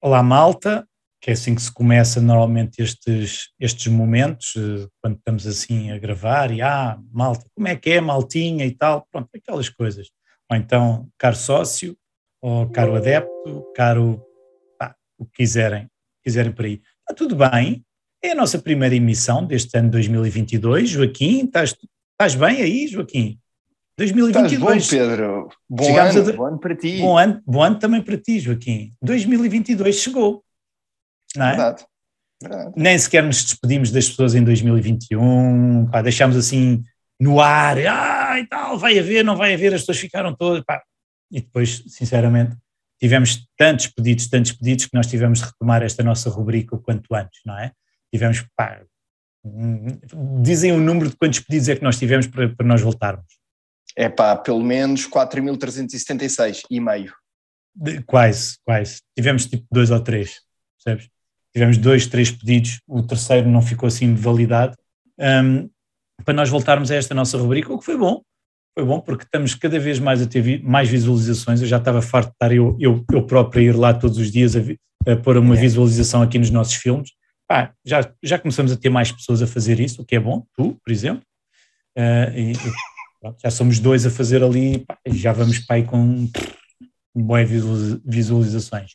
Olá, malta, que é assim que se começa normalmente estes, estes momentos, eh, quando estamos assim a gravar e ah, malta, como é que é, maltinha e tal, pronto, aquelas coisas. Ou então, caro sócio, ou caro adepto, caro pá, o que quiserem, quiserem por aí. Está tudo bem, é a nossa primeira emissão deste ano 2022. Joaquim, estás, estás bem aí, Joaquim? 2022. Estás bom, Pedro. Bom ano, bom ano para ti. Bom ano, bom ano também para ti, Joaquim. 2022 chegou. Não é? Verdade. Verdade. Nem sequer nos despedimos das pessoas em 2021, pá, deixámos assim no ar, ah, e tal, vai haver, não vai haver, as pessoas ficaram todas, pá. E depois, sinceramente, tivemos tantos pedidos, tantos pedidos, que nós tivemos de retomar esta nossa rubrica o quanto antes, não é? Tivemos, pá, hum, dizem o número de quantos pedidos é que nós tivemos para, para nós voltarmos é pá, pelo menos 4.376 e meio. Quase, quase. Tivemos tipo dois ou três, percebes? Tivemos dois, três pedidos, o terceiro não ficou assim de Um, para nós voltarmos a esta nossa rubrica, o que foi bom, foi bom porque estamos cada vez mais a ter vi mais visualizações. Eu já estava farto de estar eu, eu, eu próprio a ir lá todos os dias a, a pôr uma é. visualização aqui nos nossos filmes. Ah, já, já começamos a ter mais pessoas a fazer isso, o que é bom, tu, por exemplo. Uh, e, já somos dois a fazer ali, já vamos para aí com boas visualizações.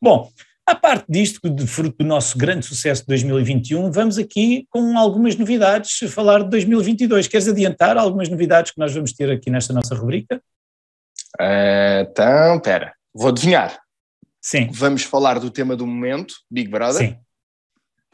Bom, à parte disto, de fruto do nosso grande sucesso de 2021, vamos aqui com algumas novidades falar de 2022. Queres adiantar algumas novidades que nós vamos ter aqui nesta nossa rubrica? Eh, então, pera, vou adivinhar. Sim. Vamos falar do tema do momento, Big Brother. Sim.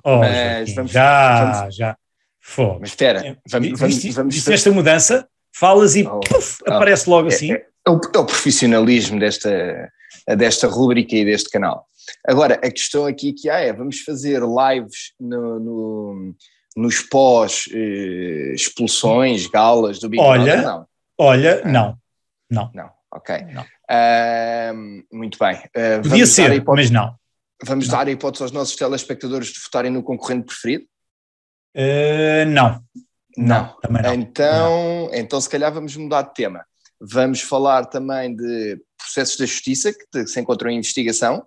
Oh, Mas, vamos, já, vamos... já. Fogo. Mas espera, é, vamos, vamos, vamos, vamos, vamos esta mudança? falas e oh, puff, oh, aparece logo é, assim. É, é, o, é, o, profissionalismo desta, desta rubrica e deste canal. Agora, a questão aqui que há é, vamos fazer lives no, no nos pós-expulsões, eh, galas do Big olha, não? Olha, ah, não, não. Não, ok. Não. Uh, muito bem. Uh, ah, Podia ser, mas não. Vamos não. dar a hipótese aos nossos telespectadores de votarem no concorrente preferido? Uh, não, não, não. não. Então, não. então, se calhar, vamos mudar de tema. Vamos falar também de processos da justiça que se encontram em investigação.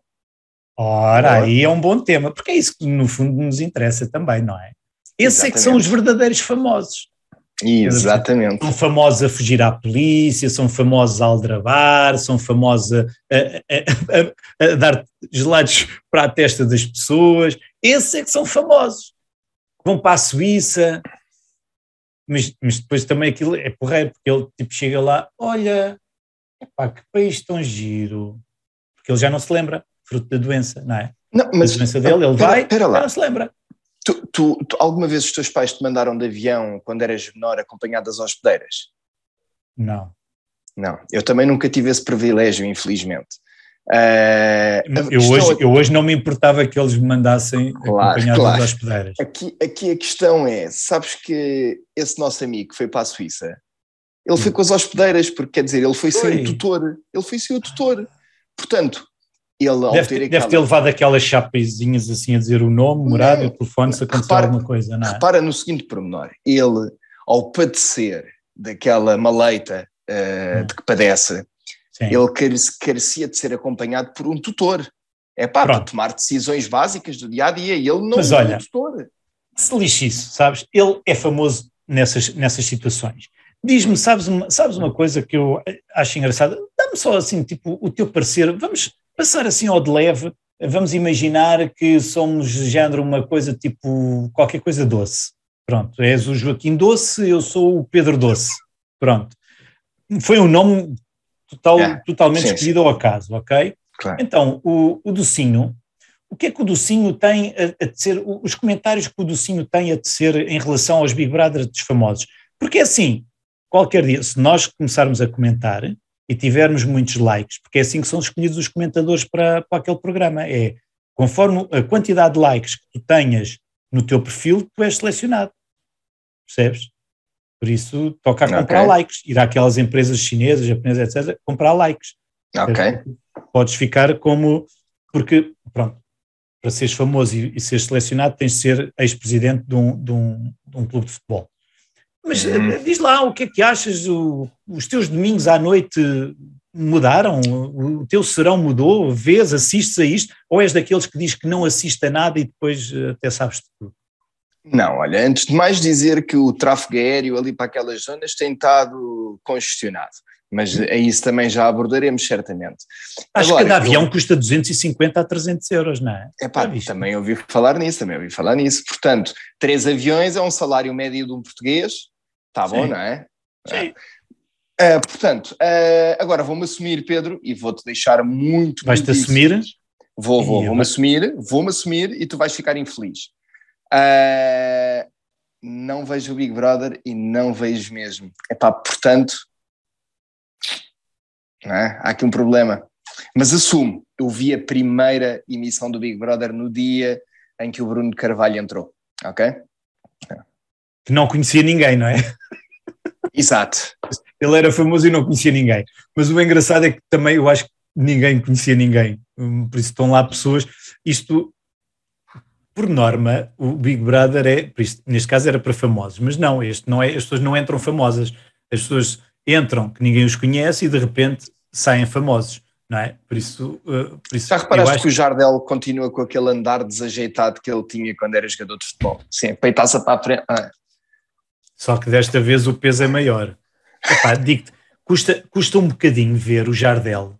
Ora, Ora, aí é um bom tema, porque é isso que no fundo nos interessa também, não é? Esses é que são os verdadeiros famosos. Exatamente. São famosos a fugir à polícia, são famosos a aldrabar, são famosos a, a, a, a dar gelados para a testa das pessoas. Esses é que são famosos. Vão para a Suíça, mas, mas depois também aquilo é porreiro, porque ele tipo chega lá, olha, epá, que país tão giro, porque ele já não se lembra, fruto da doença, não é? Não, mas, a doença dele, ele pera, vai, pera lá. não se lembra. Tu, tu, tu, alguma vez os teus pais te mandaram de avião quando eras menor acompanhado das hospedeiras? Não. Não, eu também nunca tive esse privilégio, infelizmente. É, eu, é hoje, aqui... eu hoje não me importava que eles me mandassem claro, acompanhados claro. às Aqui, aqui a questão é: sabes que esse nosso amigo que foi para a Suíça, ele foi hum. com as hospedeiras, porque quer dizer, ele foi, foi. sem o tutor. Ele foi sem o tutor. Portanto, ele deve, ter, deve ter levado aquelas chapezinhas assim a dizer o nome, morada, é, o telefone, se acontecer repara, alguma coisa, não é? Repara no seguinte pormenor: ele, ao padecer daquela maleita uh, de que padece, ele carecia de ser acompanhado por um tutor. É pá, para tomar decisões básicas do dia a dia. E ele não Mas é olha, um tutor. Se lixe isso, sabes? Ele é famoso nessas, nessas situações. Diz-me, sabes uma, sabes uma coisa que eu acho engraçada? Dá-me só assim, tipo, o teu parecer. Vamos passar assim ao de leve. Vamos imaginar que somos género uma coisa tipo qualquer coisa doce. Pronto, és o Joaquim Doce, eu sou o Pedro Doce. Pronto. Foi um nome total, yeah. É. totalmente sim, escolhido sim. ao acaso, ok? Claro. Então, o, o docinho, o que é que o docinho tem a, a dizer, os comentários que o docinho tem a dizer em relação aos Big Brother dos famosos? Porque é assim, qualquer dia, se nós começarmos a comentar e tivermos muitos likes, porque é assim que são escolhidos os comentadores para, para aquele programa, é conforme a quantidade de likes que tu tenhas no teu perfil, tu és selecionado, percebes? Por isso, toca a comprar okay. likes, ir àquelas empresas chinesas, japonesas, etc., comprar likes. Ok. Podes ficar como. Porque, pronto, para seres famoso e, e seres selecionado, tens de ser ex-presidente de um, de, um, de um clube de futebol. Mas hum. diz lá, o que é que achas? O, os teus domingos à noite mudaram? O, o teu serão mudou? Vês, assistes a isto? Ou és daqueles que diz que não assiste a nada e depois eh, até sabes de tudo? Não, olha, antes de mais dizer que o tráfego aéreo ali para aquelas zonas tem estado congestionado, mas a isso também já abordaremos certamente. Acho Agora, que cada avião eu... custa 250 a 300 euros, não é? É pá, também ouvi falar nisso, também ouvi falar nisso. Portanto, três aviões é um salário médio de um português, está bom, não é? Sim. Ah. Uh, portanto, uh, agora vou-me assumir, Pedro, e vou-te deixar muito. Vais-te assumir? Vou, vou, vou-me assumir, vou-me assumir e tu vais ficar infeliz. Uh, não vejo o Big Brother e não vejo mesmo. Epá, portanto, é? há aqui um problema. Mas assumo, eu vi a primeira emissão do Big Brother no dia em que o Bruno Carvalho entrou, ok? Que não conhecia ninguém, não é? Exato. Ele era famoso e não conhecia ninguém. Mas o engraçado é que também eu acho que ninguém conhecia ninguém. Hum, por isso estão lá pessoas. Isto por norma, o Big Brother é, neste caso era para famosos, mas não, este não é, as pessoas não entram famosas, as pessoas entram que ninguém os conhece e de repente saem famosos, não é? Por isso, uh, por isso já reparaste acho... que o Jardel continua com aquele andar desajeitado que ele tinha quando era jogador de futebol, sim, peitaça para a frente. Ah. Só que desta vez o peso é maior. Epá, digo-te, custa, custa um bocadinho ver o Jardel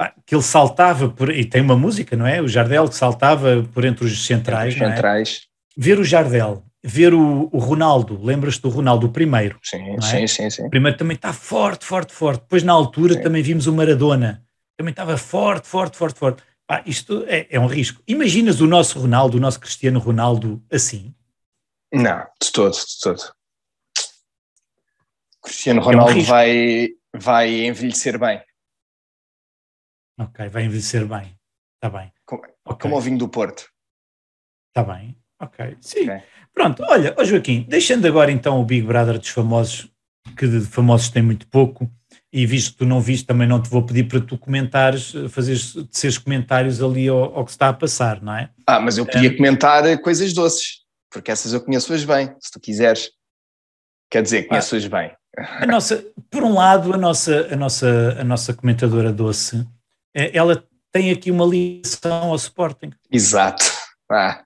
ah, que ele saltava por, e tem uma música, não é? O Jardel que saltava por entre os centrais. Entre os é? centrais. É? Ver o Jardel, ver o, o Ronaldo, lembras-te do Ronaldo, primeiro. Sim, é? sim, sim, sim. primeiro também está forte, forte, forte. Depois, na altura, sim. também vimos o Maradona, também estava forte, forte, forte, forte. Ah, isto é, é um risco. Imaginas o nosso Ronaldo, o nosso Cristiano Ronaldo, assim? Não, de todo, de todo. Cristiano Ronaldo é um vai, vai envelhecer bem. Ok, vai envelhecer bem. Está bem. Como, okay. como o vinho do Porto. Está bem. Ok, sim. Okay. Pronto, olha, oh Joaquim, deixando agora então o Big Brother dos famosos, que de famosos tem muito pouco, e visto que tu não viste, também não te vou pedir para tu comentares, eh, fazeres, seres comentários ali ao, ao, que está a passar, não é? Ah, mas eu podia eh, comentar eh, coisas doces, porque essas eu conheço-as bem, se tu quiseres. Quer dizer, ah. conheço-as bem. A nossa, por um lado, a nossa, a nossa, a nossa comentadora doce é, ela tem aqui uma ligação ao Sporting. Exato. Ah.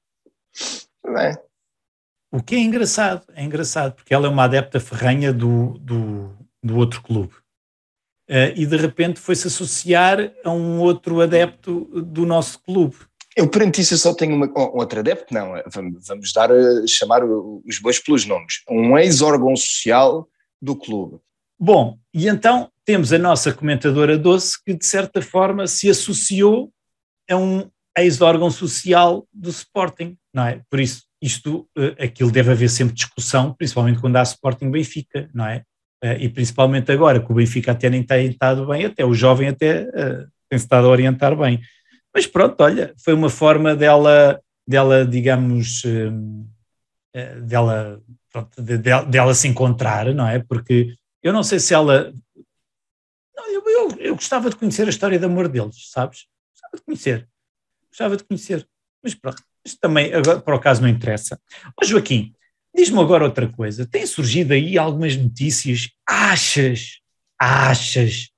É. O que é engraçado, é engraçado, porque ela é uma adepta ferranha do, do, do outro clube. Uh, e de repente foi-se associar a um outro adepto do nosso clube. Eu perante isso eu só tenho uma, um outro adepto, não, é, vamos, vamos dar chamar os bois pelos nomes. Um ex-órgão social do clube, Bom, e então temos a nossa comentadora doce que, de certa forma, se associou a um ex-órgão social do Sporting, não é? Por isso, isto, eh, aquilo deve haver sempre discussão, principalmente quando há Sporting-Benfica, não é? Eh, e principalmente agora, que o Benfica até nem tem estado bem, até o jovem até uh, tem estado a orientar bem. Mas pronto, olha, foi uma forma dela, dela digamos, dela, pronto, dela, dela se encontrar, não é? Porque eu não sei se ela. Não, eu, eu, eu, gostava de conhecer a história de amor deles, sabes? Gostava de conhecer. Gostava de conhecer. Mas pronto, isto também, agora, para o caso, não interessa. Ó Joaquim, diz-me agora outra coisa. Tem surgido aí algumas notícias? Achas, achas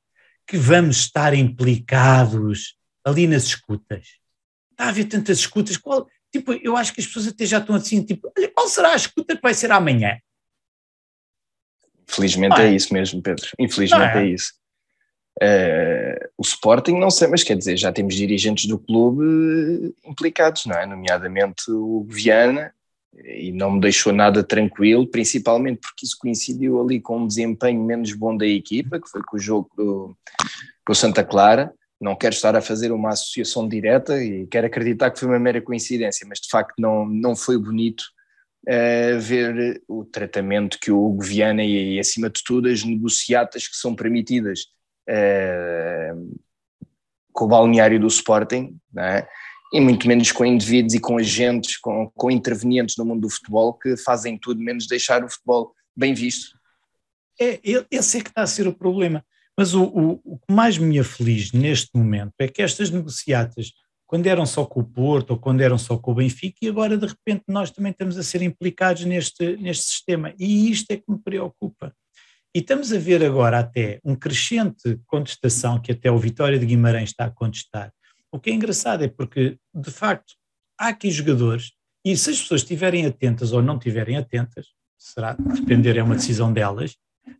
que vamos estar implicados ali nas escutas? Está a haver tantas escutas. Qual, tipo, eu acho que as pessoas até já estão assim, tipo, olha, qual será a escuta que vai ser amanhã? infelizmente é. é isso mesmo, Pedro. Infelizmente é. é. isso. Uh, o Sporting, não sei, mas quer dizer, já temos dirigentes do clube eh, implicados, não é? Nomeadamente o Viana, e não me deixou nada tranquilo, principalmente porque isso coincidiu ali com um desempenho menos bom da equipa, que foi com o jogo do, com o Santa Clara. Não quero estar a fazer uma associação direta e quero acreditar que foi uma mera coincidência, mas de facto não, não foi bonito ver o tratamento que o Goviana e, acima de tudo, as negociatas que são permitidas eh, com o balneário do Sporting, é? e muito menos com indivíduos e com agentes, com, com intervenientes no mundo do futebol que fazem tudo menos deixar o futebol bem visto. É, esse é que está a ser o problema. Mas o, o, o que mais me aflige neste momento é que estas negociatas quando eram só com o Porto ou quando eram só com o Benfica, e agora de repente nós também estamos a ser implicados neste, neste sistema. E isto é que me preocupa. E estamos a ver agora até um crescente contestação que até o Vitória de Guimarães está a contestar. O que é engraçado é porque, de facto, há aqui jogadores, e se as pessoas estiverem atentas ou não estiverem atentas, será depender, é uma decisão delas,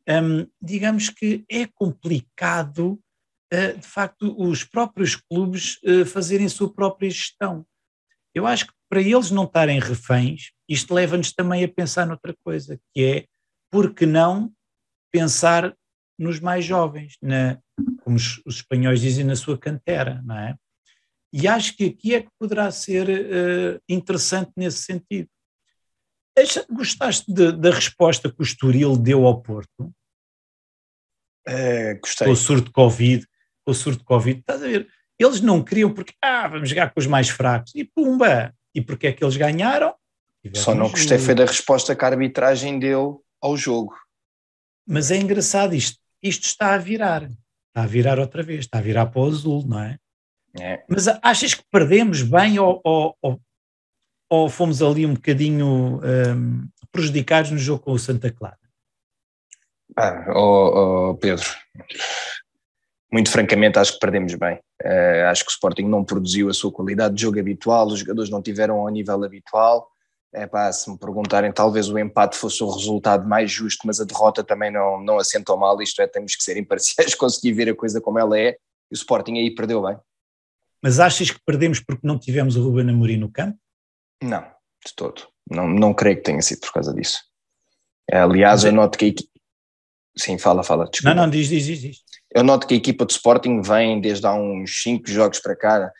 hum, digamos que é complicado de facto, os próprios clubes eh, fazerem sua própria gestão. Eu acho que para eles não estarem reféns, isto leva-nos também a pensar noutra coisa, que é, por que não pensar nos mais jovens, na, como os, espanhóis dizem, na sua cantera, não é? E acho que aqui é que poderá ser uh, interessante nesse sentido. Gostaste de, da resposta que o Estoril deu ao Porto? Uh, gostei. Com o surto de Covid, com o surto de Covid, estás a ver? Eles não queriam porque, ah, vamos jogar com os mais fracos, e pumba! E porque é que eles ganharam? Só não gostei foi da resposta que a arbitragem deu ao jogo. Mas é engraçado isto, isto está a virar, está a virar outra vez, está a virar para o azul, não é? é. Mas achas que perdemos bem ou, ou, ou, ou fomos ali um bocadinho hum, prejudicados no jogo com o Santa Clara? Ah, oh, oh Pedro, muito francamente, acho que perdemos bem. Uh, acho que o Sporting não produziu a sua qualidade de jogo habitual, os jogadores não tiveram ao nível habitual. É pá, se me perguntarem, talvez o empate fosse o resultado mais justo, mas a derrota também não, não assentou mal. Isto é, temos que ser imparciais, conseguir ver a coisa como ela é. E o Sporting aí perdeu bem. Mas achas que perdemos porque não tivemos o Ruben Amorim no campo? Não, de todo. Não, não creio que tenha sido por causa disso. Aliás, mas é- eu noto que a equipe Sim, fala, fala. Desculpa. Não, não, diz, diz, diz. Eu noto que a equipa de Sporting vem desde há uns 5 jogos para cá.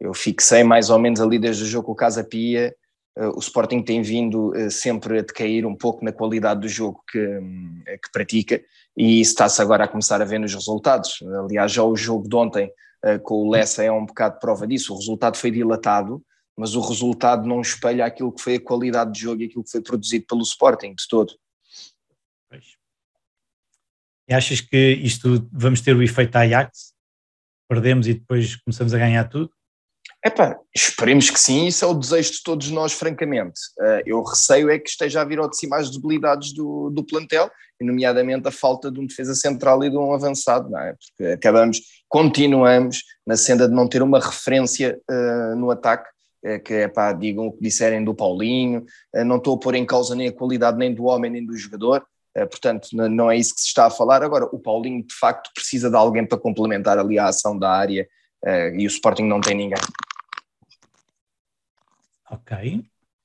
Eu fixei mais ou menos ali desde o jogo com o Casa Pia. Eh, o Sporting tem vindo eh, sempre a decair um pouco na qualidade do jogo que, eh, que pratica e isso está-se agora a começar a ver nos resultados. Aliás, já o jogo de ontem com o Lessa é um bocado prova disso. O resultado foi dilatado, mas o resultado não espelha aquilo que foi a qualidade de jogo e aquilo que foi produzido pelo Sporting de todo. Achas que isto vamos ter o efeito Ajax? Perdemos e depois começamos a ganhar tudo? Epá, esperemos que sim, isso é o desejo de todos nós, francamente. Ah, eu receio é que esteja a vir ao de cima as debilidades do, do plantel, nomeadamente a falta de um defesa central e de um avançado, não é? Porque acabamos, continuamos na senda de não ter uma referência uh, no ataque, ah, que é epá, digam o que disserem do Paulinho, não estou a pôr em causa nem a qualidade nem do homem nem do jogador, eh, portanto, não é isso que se está a falar. Agora, o Paulinho de facto precisa de alguém para complementar ali a ação da área eh, e o Sporting não tem ninguém. Ok.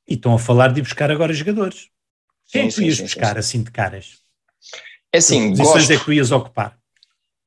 E estão a falar de buscar agora jogadores. Quem é sim, tu ias sim, buscar sim. assim de caras? É assim, que posições gosto, é que tu ias ocupar?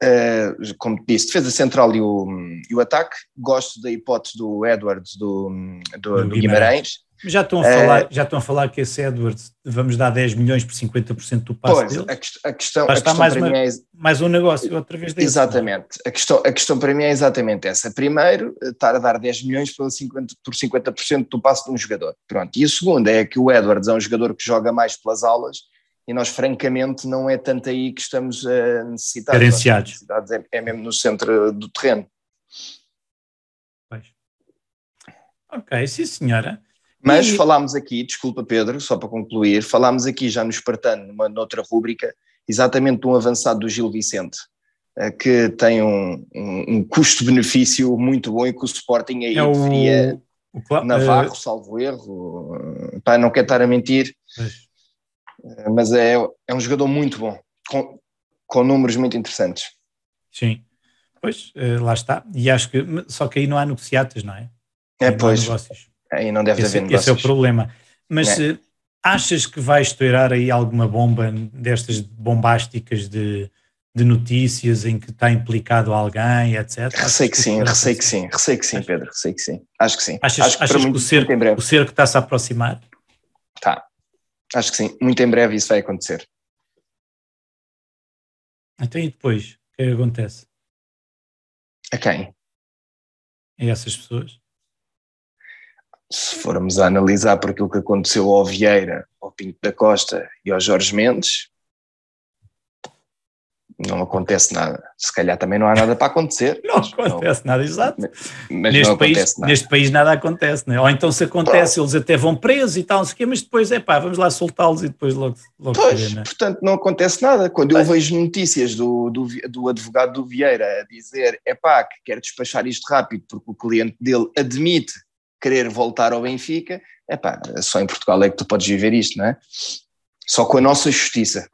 Uh, como te disse, defesa central e o, e o ataque. Gosto da hipótese do Edwards do, do, do, do Guimarães. Guimarães. Já estão, a é. falar, já estão a falar que esse Edwards vamos dar 10 milhões por 50% do passe pois, dele. A, que, a questão, a questão mais, para uma, mim é, mais um negócio outra vez desse, é? Exatamente. A questão, a questão para mim é exatamente essa. Primeiro, estar a dar 10 milhões por 50%, por 50 do passe de um jogador. Pronto. E o segundo é que o Edwards é um jogador que joga mais pelas aulas e nós francamente não é tanto aí que estamos a necessitar. Carenciados. é, é mesmo no centro do terreno. Pois. Ok, sim senhora. Mas e... falámos aqui, desculpa Pedro, só para concluir, falámos aqui já no Espartano, numa noutra rúbrica, exatamente de um avançado do Gil Vicente, eh, que tem um, um, um custo-benefício muito bom e que o Sporting aí é deveria... O eh, Navarro, é... salvo erro, eh, pá, não quer estar a mentir, é. mas é, é um jogador muito bom, com, com números muito interessantes. Sim, pois, lá está. E acho que, só que aí não há negociatas, não é? É, pois. Negócios. Aí não deve esse, é- haver negócios. Esse é o problema. Mas é. Eh, achas que vai estourar aí alguma bomba destas bombásticas de, de notícias em que está implicado alguém, etc. Receio que, que sim, receio que sim, receio que sim, Pedro, receio que sim. Acho que sim. Achas, Acho que, achas que o, cerco, o cerco está-se a aproximar? Tá. Acho que sim. Muito em breve isso vai acontecer. Então e depois? O que é acontece? A quem? A essas pessoas? se formos a analisar por aquilo que aconteceu ao Vieira, ao Pinto da Costa e ao Jorge Mendes, não acontece nada. Se calhar também não há nada para acontecer. não acontece não, nada, exato. Mas neste, país, nada. neste país nada acontece, né? ou então se acontece, Pronto. eles até vão presos e tal, não sei o quê, mas depois, é pá, vamos lá soltá-los e depois logo. logo pois, ver, né? portanto, não acontece nada. Quando eu vejo notícias do, do, do, advogado do Vieira a dizer, é pá, que quer despachar isto rápido porque o cliente dele admite querer voltar ao Benfica, pá só em Portugal é que tu podes viver isto, não é? Só com a nossa justiça.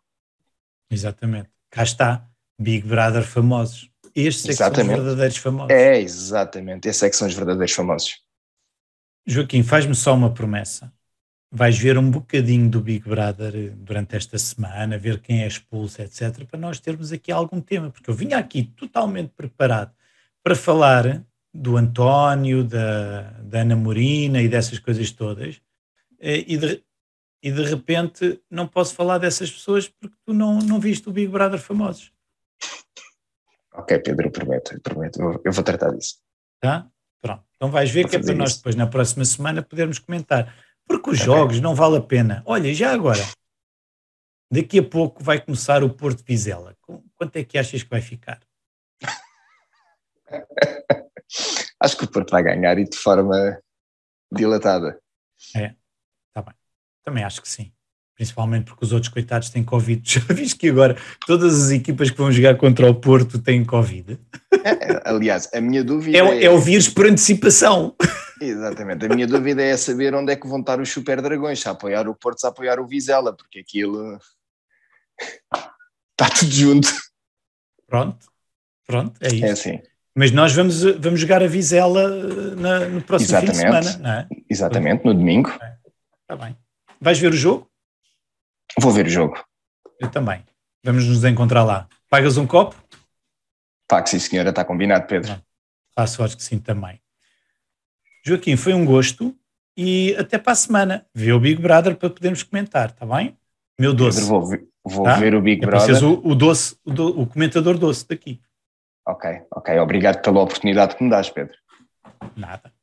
Exatamente. Cá está, Big Brother famosos. Estes é exatamente. são os verdadeiros famosos. É, exatamente. Esses é que são os verdadeiros famosos. Joaquim, faz-me só uma promessa. Vais ver um bocadinho do Big Brother eh, durante esta semana, ver quem é expulso, etc., para nós termos aqui algum tema, porque eu vinha aqui totalmente preparado para falar do António, da, da Ana Morina e dessas coisas todas, eh, e de, e de repente não posso falar dessas pessoas porque tu não, não viste o Big Brother Famosos. Ok, Pedro, eu prometo, eu prometo, eu, vou tratar disso. Tá? Pronto. Então vais ver vou que é para isso. nós depois, na próxima semana, podermos comentar. Porque os okay. jogos não vale a pena. Olha, já agora, daqui a pouco vai começar o Porto Vizela. Quanto é que achas que vai ficar? Acho que o Porto vai ganhar e de forma dilatada. É, está bem. Também acho que sim. Principalmente porque os outros coitados têm Covid. Já viste que agora todas as equipas que vão jogar contra o Porto têm Covid? É, é aliás, a minha dúvida é, é... é o vírus por antecipação. Exatamente. A minha dúvida é saber onde é que vão estar os super dragões, se a apoiar o Porto, se a apoiar o Vizela, porque aquilo está tudo junto. Pronto, pronto, é isso. É assim. Mas nós vamos, vamos jogar a Vizela eh, na, no próximo Exatamente. fim de semana, é? Exatamente, no domingo. Está é. bem. Vais ver o jogo? Vou ver o jogo. Eu também. Vamos nos encontrar lá. Pagas um copo? Pago, sim, senhora, está combinado, Pedro. Faço, acho que sim, também. Joaquim, foi um gosto e até para a semana. Vê o Big Brother para podermos comentar, está bem? Meu doce. Pedro, vou, vou tá? ver o Big Brother. O, o doce, o, do, o comentador doce daqui. Ok, ok. Obrigado pela oportunidade que me dás, Pedro. Nada.